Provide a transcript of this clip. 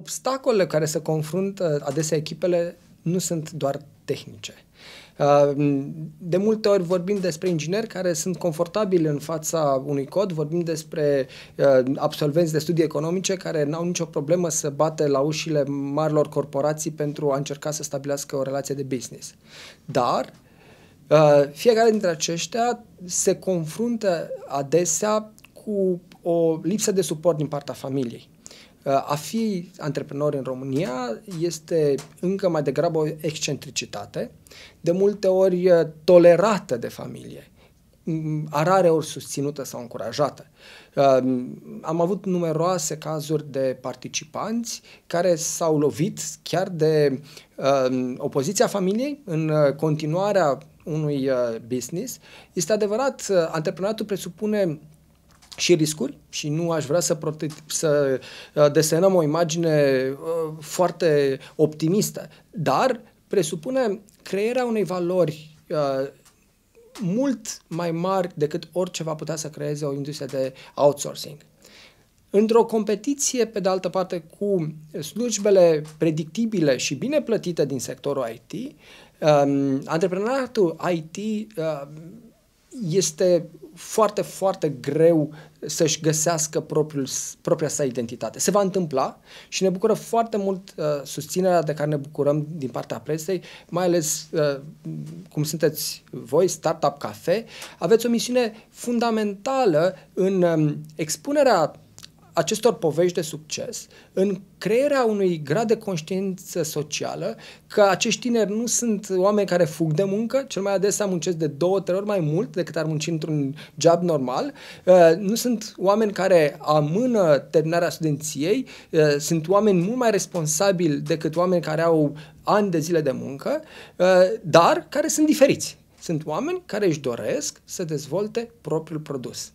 obstacolele care se confruntă adesea echipele nu sunt doar tehnice. Uh, de multe ori vorbim despre ingineri care sunt confortabili în fața unui cod, vorbim despre uh, absolvenți de studii economice care n-au nicio problemă să bate la ușile marilor corporații pentru a încerca să stabilească o relație de business. Dar uh, fiecare dintre aceștia se confruntă adesea cu o lipsă de suport din partea familiei. A fi antreprenor în România este încă mai degrabă o excentricitate, de multe ori tolerată de familie, a rare ori susținută sau încurajată. Am avut numeroase cazuri de participanți care s-au lovit chiar de opoziția familiei în continuarea unui business. Este adevărat, antreprenoriatul presupune și riscuri și nu aș vrea să, prote- să uh, desenăm o imagine uh, foarte optimistă, dar presupune crearea unei valori uh, mult mai mari decât orice va putea să creeze o industrie de outsourcing. Într-o competiție, pe de altă parte, cu slujbele predictibile și bine plătite din sectorul IT, um, antreprenoratul IT uh, este foarte, foarte greu să-și găsească propriul, propria sa identitate. Se va întâmpla și ne bucură foarte mult uh, susținerea de care ne bucurăm din partea presei, mai ales uh, cum sunteți voi, Startup Cafe. Aveți o misiune fundamentală în um, expunerea acestor povești de succes în crearea unui grad de conștiință socială că acești tineri nu sunt oameni care fug de muncă, cel mai adesea muncesc de două, trei ori mai mult decât ar munci într-un job normal, uh, nu sunt oameni care amână terminarea studenției, uh, sunt oameni mult mai responsabili decât oameni care au ani de zile de muncă, uh, dar care sunt diferiți. Sunt oameni care își doresc să dezvolte propriul produs.